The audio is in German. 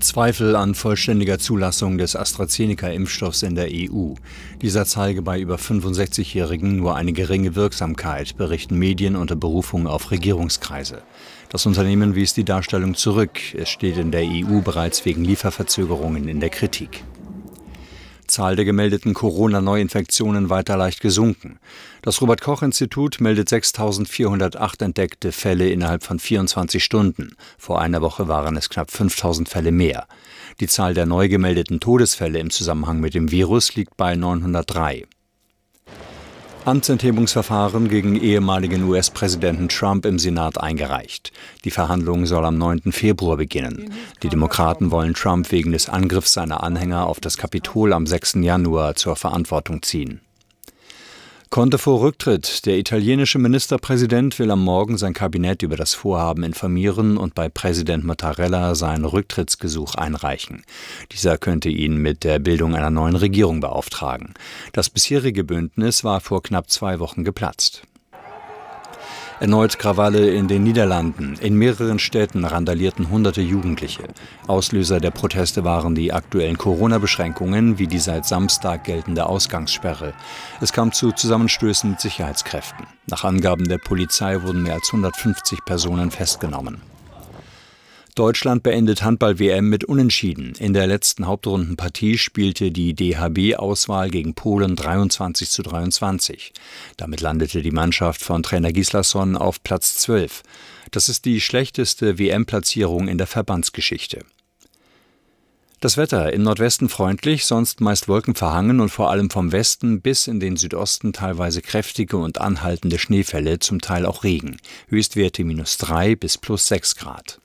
Zweifel an vollständiger Zulassung des AstraZeneca-Impfstoffs in der EU. Dieser zeige bei über 65-Jährigen nur eine geringe Wirksamkeit, berichten Medien unter Berufung auf Regierungskreise. Das Unternehmen wies die Darstellung zurück. Es steht in der EU bereits wegen Lieferverzögerungen in der Kritik. Zahl der gemeldeten Corona-Neuinfektionen weiter leicht gesunken. Das Robert Koch-Institut meldet 6.408 entdeckte Fälle innerhalb von 24 Stunden. Vor einer Woche waren es knapp 5.000 Fälle mehr. Die Zahl der neu gemeldeten Todesfälle im Zusammenhang mit dem Virus liegt bei 903. Amtsenthebungsverfahren gegen ehemaligen US-Präsidenten Trump im Senat eingereicht. Die Verhandlung soll am 9. Februar beginnen. Die Demokraten wollen Trump wegen des Angriffs seiner Anhänger auf das Kapitol am 6. Januar zur Verantwortung ziehen. Konnte vor Rücktritt. Der italienische Ministerpräsident will am Morgen sein Kabinett über das Vorhaben informieren und bei Präsident Mattarella sein Rücktrittsgesuch einreichen. Dieser könnte ihn mit der Bildung einer neuen Regierung beauftragen. Das bisherige Bündnis war vor knapp zwei Wochen geplatzt. Erneut Krawalle in den Niederlanden. In mehreren Städten randalierten hunderte Jugendliche. Auslöser der Proteste waren die aktuellen Corona-Beschränkungen wie die seit Samstag geltende Ausgangssperre. Es kam zu Zusammenstößen mit Sicherheitskräften. Nach Angaben der Polizei wurden mehr als 150 Personen festgenommen. Deutschland beendet Handball-WM mit Unentschieden. In der letzten Hauptrundenpartie spielte die DHB-Auswahl gegen Polen 23 zu 23. Damit landete die Mannschaft von Trainer Gislason auf Platz 12. Das ist die schlechteste WM-Platzierung in der Verbandsgeschichte. Das Wetter im Nordwesten freundlich, sonst meist wolkenverhangen und vor allem vom Westen bis in den Südosten teilweise kräftige und anhaltende Schneefälle, zum Teil auch Regen. Höchstwerte minus 3 bis plus 6 Grad.